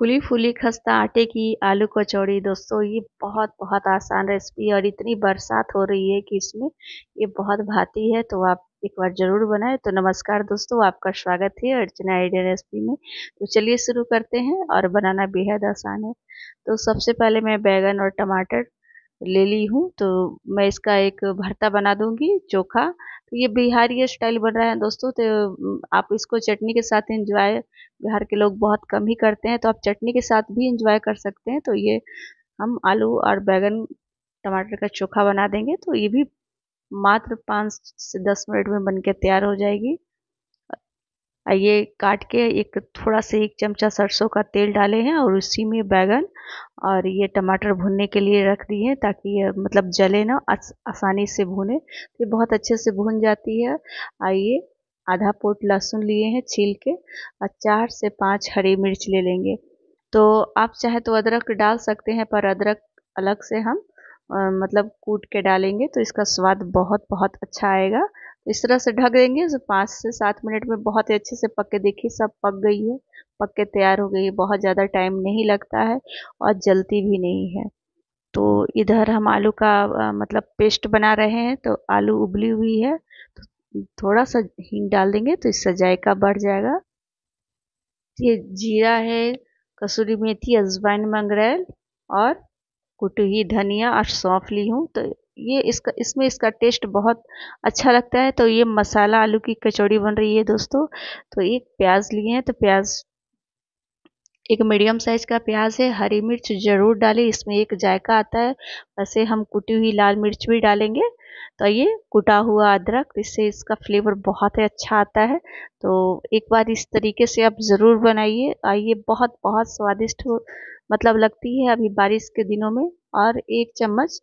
खुली फुली खस्ता आटे की आलू कचौड़ी दोस्तों ये बहुत बहुत आसान रेसिपी है और इतनी बरसात हो रही है कि इसमें ये बहुत भाती है तो आप एक बार ज़रूर बनाएं तो नमस्कार दोस्तों आपका स्वागत है अर्चना आइडिया रेसिपी में तो चलिए शुरू करते हैं और बनाना बेहद आसान है तो सबसे पहले मैं बैगन और टमाटर ले ली हूँ तो मैं इसका एक भरता बना दूँगी चोखा ये बिहारी स्टाइल बन रहा है दोस्तों तो आप इसको चटनी के साथ एंजॉय बिहार के लोग बहुत कम ही करते हैं तो आप चटनी के साथ भी इंजॉय कर सकते हैं तो ये हम आलू और बैगन टमाटर का चोखा बना देंगे तो ये भी मात्र पाँच से दस मिनट में बन के तैयार हो जाएगी ये काट के एक थोड़ा सा एक चमचा सरसों का तेल डाले हैं और उसी में बैगन और ये टमाटर भुनने के लिए रख दिए हैं ताकि ये मतलब जले ना आसानी से भुने तो ये बहुत अच्छे से भुन जाती है आइए आधा पोट लहसुन लिए हैं छील के और चार से पाँच हरी मिर्च ले लेंगे तो आप चाहे तो अदरक डाल सकते हैं पर अदरक अलग से हम आ, मतलब कूट के डालेंगे तो इसका स्वाद बहुत बहुत अच्छा आएगा इस तरह से ढक देंगे तो पाँच से सात मिनट में बहुत ही अच्छे से पक के देखिए सब पक गई है पक के तैयार हो गई है बहुत ज़्यादा टाइम नहीं लगता है और जलती भी नहीं है तो इधर हम आलू का आ, मतलब पेस्ट बना रहे हैं तो आलू उबली हुई है तो थोड़ा सा हींग डाल देंगे तो इससे जायका बढ़ जाएगा ये जीरा है कसूरी मेथी अजवाइन मंगरेल और कुटही धनिया और सौंफ ली हूँ तो ये इसका इसमें इसका टेस्ट बहुत अच्छा लगता है तो ये मसाला आलू की कचौड़ी बन रही है दोस्तों तो एक प्याज लिए हैं तो प्याज एक मीडियम साइज का प्याज है हरी मिर्च ज़रूर डालें इसमें एक जायका आता है वैसे हम कुटी हुई लाल मिर्च भी डालेंगे तो ये कुटा हुआ अदरक इससे इसका फ्लेवर बहुत ही अच्छा आता है तो एक बार इस तरीके से आप ज़रूर बनाइए आइए बहुत बहुत स्वादिष्ट हो मतलब लगती है अभी बारिश के दिनों में और एक चम्मच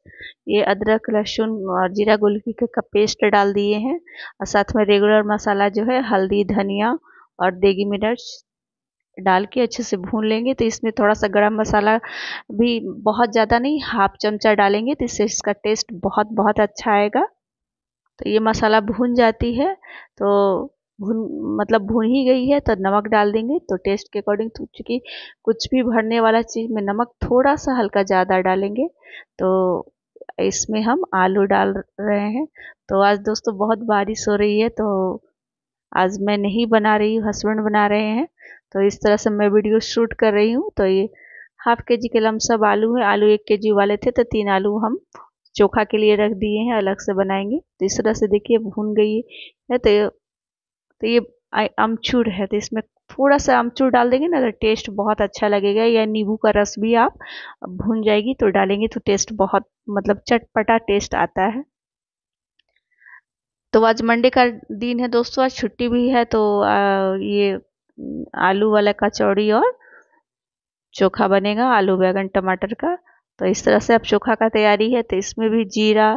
ये अदरक लहसुन और जीरा गुलकी का पेस्ट डाल दिए हैं और साथ में रेगुलर मसाला जो है हल्दी धनिया और देगी मिर्च डाल के अच्छे से भून लेंगे तो इसमें थोड़ा सा गरम मसाला भी बहुत ज़्यादा नहीं हाफ चमचा डालेंगे तो इससे इसका टेस्ट बहुत बहुत अच्छा आएगा तो ये मसाला भून जाती है तो भून मतलब भून ही गई है तो नमक डाल देंगे तो टेस्ट के अकॉर्डिंग तो चूँकि कुछ भी भरने वाला चीज़ में नमक थोड़ा सा हल्का ज़्यादा डालेंगे तो इसमें हम आलू डाल रहे हैं तो आज दोस्तों बहुत बारिश हो रही है तो आज मैं नहीं बना रही हूँ हस्बैंड बना रहे हैं तो इस तरह से मैं वीडियो शूट कर रही हूँ तो ये हाफ के जी के लम सब आलू है आलू एक के जी वाले थे तो तीन आलू हम चोखा के लिए रख दिए हैं अलग से बनाएंगे तो इस तरह से देखिए भून गई है तो तो ये अमचूर है तो इसमें थोड़ा सा अमचूर डाल देंगे ना तो टेस्ट बहुत अच्छा लगेगा या नींबू का रस भी आप भून जाएगी तो डालेंगे तो टेस्ट बहुत मतलब चटपटा टेस्ट आता है तो आज मंडे का दिन है दोस्तों आज छुट्टी भी है तो आ, ये आलू वाला कचौड़ी और चोखा बनेगा आलू बैगन टमाटर का तो इस तरह से अब चोखा का तैयारी है तो इसमें भी जीरा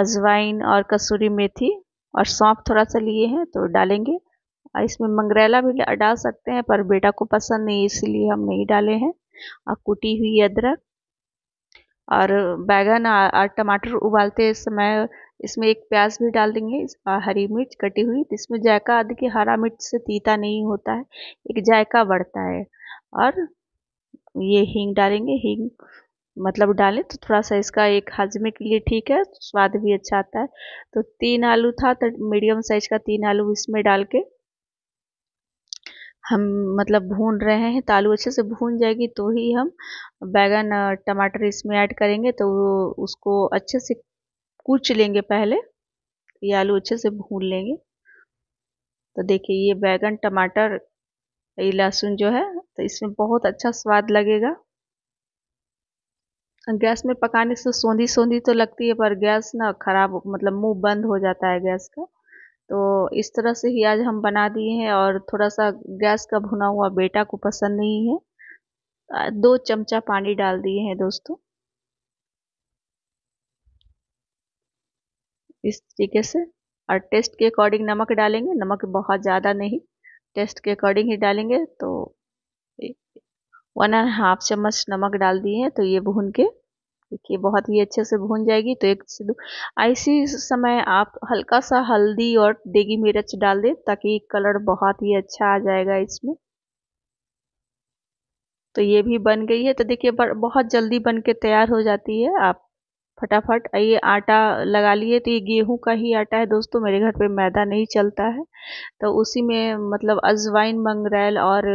अजवाइन और कसूरी मेथी और सौंफ थोड़ा सा लिए हैं तो डालेंगे और इसमें मंगरेला भी डाल सकते हैं पर बेटा को पसंद नहीं इसलिए हम नहीं डाले हैं और कुटी हुई अदरक और बैगन और टमाटर उबालते समय इसमें एक प्याज भी डाल देंगे हरी मिर्च कटी हुई तो इसमें जायका की हरा मिर्च से तीता नहीं होता है एक जायका बढ़ता है और ये हींग डालेंगे हींग मतलब डालें तो थोड़ा सा इसका एक हाजमे के लिए ठीक है तो स्वाद भी अच्छा आता है तो तीन आलू था तो मीडियम साइज का तीन आलू इसमें डाल के हम मतलब भून रहे हैं तो आलू अच्छे से भून जाएगी तो ही हम बैगन टमाटर इसमें ऐड करेंगे तो उसको अच्छे से कूच लेंगे पहले ये आलू अच्छे से भून लेंगे तो देखिए ये बैगन टमाटर ये लहसुन जो है तो इसमें बहुत अच्छा स्वाद लगेगा गैस में पकाने से सोंधी सोंधी तो लगती है पर गैस ना खराब मतलब मुंह बंद हो जाता है गैस का तो इस तरह से ही आज हम बना दिए हैं और थोड़ा सा गैस का भुना हुआ बेटा को पसंद नहीं है दो चमचा पानी डाल दिए हैं दोस्तों इस तरीके से और टेस्ट के अकॉर्डिंग नमक डालेंगे नमक बहुत ज़्यादा नहीं टेस्ट के अकॉर्डिंग ही डालेंगे तो वन एंड हाफ चम्मच नमक डाल दिए हैं तो ये भून के देखिए बहुत ही अच्छे से भून जाएगी तो एक से दो ऐसी समय आप हल्का सा हल्दी और देगी मिर्च डाल दें ताकि कलर बहुत ही अच्छा आ जाएगा इसमें तो ये भी बन गई है तो देखिए बहुत जल्दी बन के तैयार हो जाती है आप फटाफट ये आटा लगा लिए तो ये गेहूं का ही आटा है दोस्तों मेरे घर पे मैदा नहीं चलता है तो उसी में मतलब अजवाइन मंगरेल और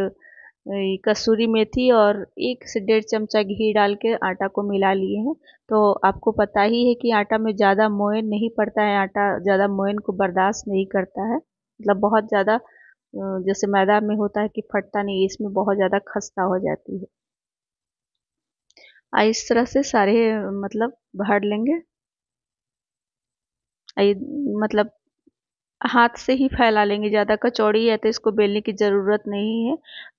कसूरी मेथी और एक से डेढ़ चमचा घी डाल के आटा को मिला लिए हैं तो आपको पता ही है कि आटा में ज़्यादा मोयन नहीं पड़ता है आटा ज़्यादा मोयन को बर्दाश्त नहीं करता है मतलब बहुत ज़्यादा जैसे मैदा में होता है कि फटता नहीं इसमें बहुत ज़्यादा खस्ता हो जाती है इस तरह से सारे मतलब भर लेंगे मतलब हाथ से ही फैला लेंगे ज़्यादा कचौड़ी है तो इसको बेलने की ज़रूरत नहीं है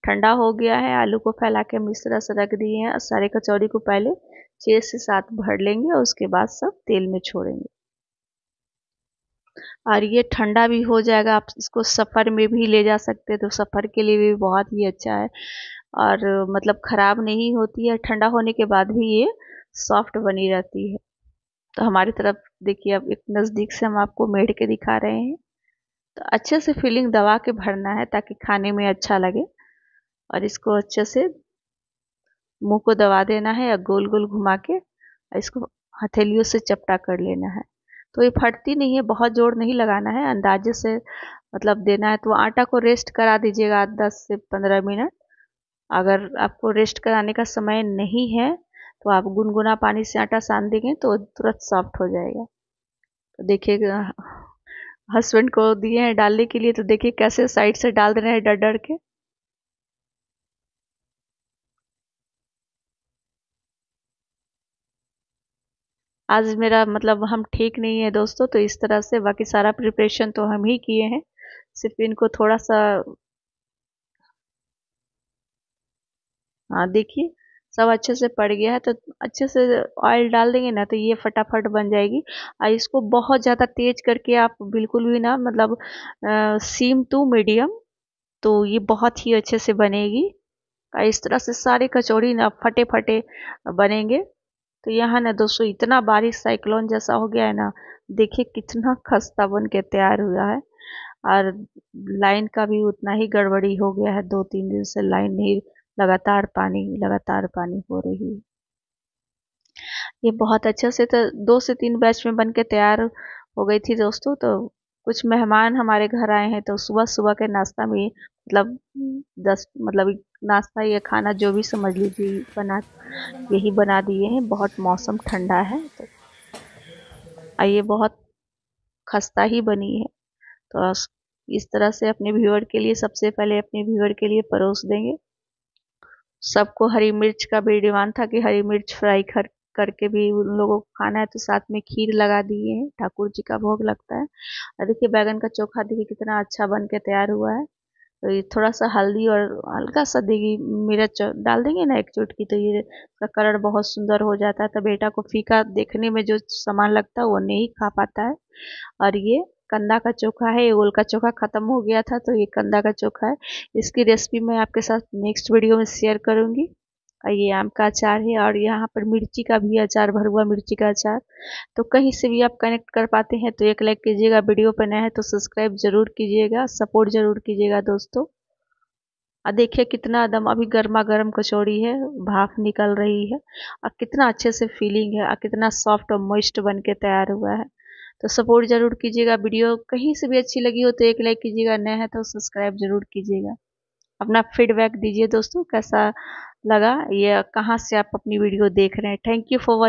ठंडा हो गया है आलू को फैला के हम इस तरह से रख दिए हैं सारे कचौड़ी को पहले छः से सात भर लेंगे और उसके बाद सब तेल में छोड़ेंगे और ये ठंडा भी हो जाएगा आप इसको सफ़र में भी ले जा सकते हैं तो सफ़र के लिए भी बहुत ही अच्छा है और मतलब ख़राब नहीं होती है ठंडा होने के बाद भी ये सॉफ्ट बनी रहती है तो हमारी तरफ देखिए अब एक नज़दीक से हम आपको मेढ़ के दिखा रहे हैं तो अच्छे से फिलिंग दबा के भरना है ताकि खाने में अच्छा लगे और इसको अच्छे से मुंह को दबा देना है या गोल गोल घुमा के इसको हथेलियों से चपटा कर लेना है तो ये फटती नहीं है बहुत जोर नहीं लगाना है अंदाजे से मतलब देना है तो आटा को रेस्ट करा दीजिएगा दस से पंद्रह मिनट अगर आपको रेस्ट कराने का समय नहीं है तो आप गुनगुना पानी से आटा सान देंगे तो तुरंत सॉफ्ट हो जाएगा तो देखिएगा हस्बैंड को दिए हैं डालने के लिए तो देखिए कैसे साइड से डाल दे रहे हैं डर डर के आज मेरा मतलब हम ठीक नहीं है दोस्तों तो इस तरह से बाकी सारा प्रिपरेशन तो हम ही किए हैं सिर्फ इनको थोड़ा सा हाँ देखिए सब अच्छे से पड़ गया है तो अच्छे से ऑयल डाल देंगे ना तो ये फटाफट बन जाएगी और इसको बहुत ज़्यादा तेज करके आप बिल्कुल भी ना मतलब सीम टू मीडियम तो ये बहुत ही अच्छे से बनेगी इस तरह से सारे कचौड़ी ना फटे फटे बनेंगे तो यहाँ ना दोस्तों इतना बारिश साइक्लोन जैसा हो गया है ना देखिए कितना खस्ता बन के तैयार हुआ है और लाइन का भी उतना ही गड़बड़ी हो गया है दो तीन दिन से लाइन नहीं लगातार पानी लगातार पानी हो रही है ये बहुत अच्छा से तो दो से तीन बैच में बन के तैयार हो गई थी दोस्तों तो कुछ मेहमान हमारे घर आए हैं तो सुबह सुबह के नाश्ता में मतलब दस मतलब नाश्ता या खाना जो भी समझ लीजिए बना यही बना दिए हैं बहुत मौसम ठंडा है तो ये बहुत खस्ता ही बनी है तो इस तरह से अपने व्यूअर के लिए सबसे पहले अपने व्यूअर के लिए परोस देंगे सबको हरी मिर्च का भी डिमांड था कि हरी मिर्च फ्राई कर करके भी उन लोगों को खाना है तो साथ में खीर लगा दिए हैं ठाकुर जी का भोग लगता है और देखिए बैगन का चोखा देखिए कितना अच्छा बन के तैयार हुआ है तो ये थोड़ा सा हल्दी और हल्का सा देगी मिर्च डाल देंगे ना एक चुटकी तो ये उसका कलर बहुत सुंदर हो जाता है तो बेटा को फीका देखने में जो सामान लगता है वो नहीं खा पाता है और ये कंदा का चोखा है ये ओल का चोखा ख़त्म हो गया था तो ये कंदा का चोखा है इसकी रेसिपी मैं आपके साथ नेक्स्ट वीडियो में शेयर करूंगी और ये आम का अचार है और यहाँ पर मिर्ची का भी अचार भरुआ मिर्ची का अचार तो कहीं से भी आप कनेक्ट कर पाते हैं तो एक लाइक कीजिएगा वीडियो पर नया है तो सब्सक्राइब ज़रूर कीजिएगा सपोर्ट ज़रूर कीजिएगा दोस्तों और देखिए कितना एकदम अभी गर्मा गर्म कचौड़ी है भाप निकल रही है और कितना अच्छे से फीलिंग है और कितना सॉफ्ट और मॉइस्ट बन के तैयार हुआ है तो सपोर्ट ज़रूर कीजिएगा वीडियो कहीं से भी अच्छी लगी हो तो एक लाइक कीजिएगा नया है तो सब्सक्राइब ज़रूर कीजिएगा अपना फीडबैक दीजिए दोस्तों कैसा लगा ये कहाँ से आप अपनी वीडियो देख रहे हैं थैंक यू फॉर